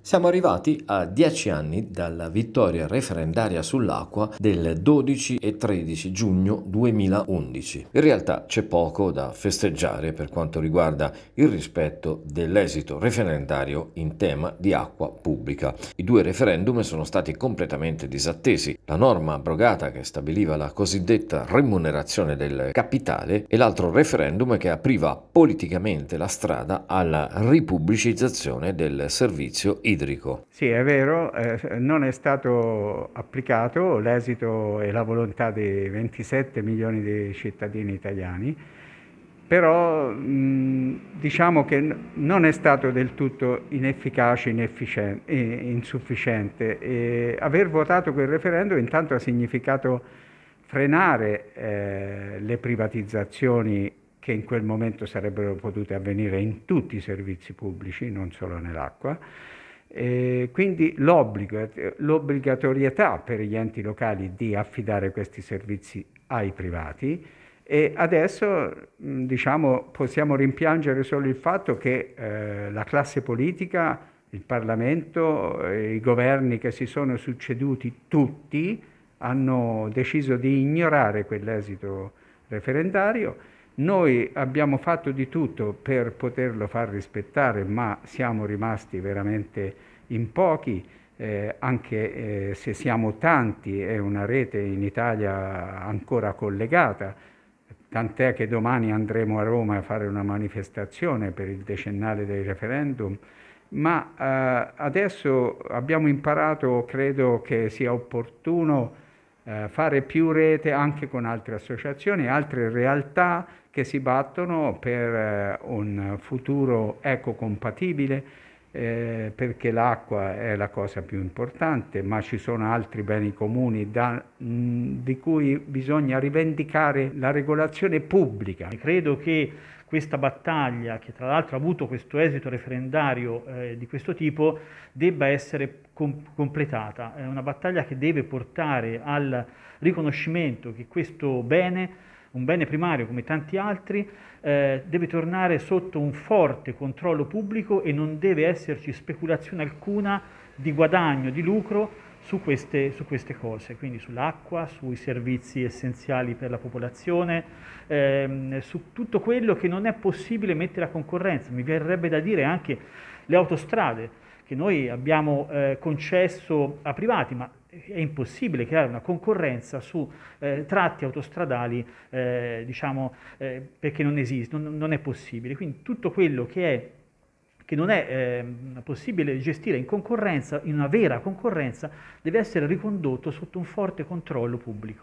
Siamo arrivati a dieci anni dalla vittoria referendaria sull'acqua del 12 e 13 giugno 2011. In realtà c'è poco da festeggiare per quanto riguarda il rispetto dell'esito referendario in tema di acqua pubblica. I due referendum sono stati completamente disattesi. La norma abrogata che stabiliva la cosiddetta remunerazione del capitale e l'altro referendum che apriva politicamente la strada alla ripubblicizzazione del servizio idrico idrico. Sì, è vero, eh, non è stato applicato l'esito e la volontà dei 27 milioni di cittadini italiani, però mh, diciamo che non è stato del tutto inefficace, inefficiente, eh, insufficiente. E aver votato quel referendum intanto ha significato frenare eh, le privatizzazioni che in quel momento sarebbero potute avvenire in tutti i servizi pubblici, non solo nell'acqua, eh, quindi l'obbligatorietà per gli enti locali di affidare questi servizi ai privati e adesso diciamo, possiamo rimpiangere solo il fatto che eh, la classe politica, il Parlamento, eh, i governi che si sono succeduti tutti hanno deciso di ignorare quell'esito referendario noi abbiamo fatto di tutto per poterlo far rispettare, ma siamo rimasti veramente in pochi, eh, anche eh, se siamo tanti, è una rete in Italia ancora collegata, tant'è che domani andremo a Roma a fare una manifestazione per il decennale del referendum, ma eh, adesso abbiamo imparato, credo che sia opportuno, eh, fare più rete anche con altre associazioni, altre realtà che si battono per eh, un futuro ecocompatibile eh, perché l'acqua è la cosa più importante, ma ci sono altri beni comuni da, mh, di cui bisogna rivendicare la regolazione pubblica. Credo che questa battaglia, che tra l'altro ha avuto questo esito referendario eh, di questo tipo, debba essere com- completata. È una battaglia che deve portare al riconoscimento che questo bene un bene primario come tanti altri, eh, deve tornare sotto un forte controllo pubblico e non deve esserci speculazione alcuna di guadagno, di lucro su queste, su queste cose, quindi sull'acqua, sui servizi essenziali per la popolazione, ehm, su tutto quello che non è possibile mettere a concorrenza. Mi verrebbe da dire anche le autostrade che noi abbiamo eh, concesso a privati, ma è impossibile creare una concorrenza su eh, tratti autostradali, eh, diciamo, eh, perché non esiste, non, non, è possibile. Quindi tutto quello che, è, che non è ehm, possibile gestire in concorrenza, in una vera concorrenza, deve essere ricondotto sotto un forte controllo pubblico.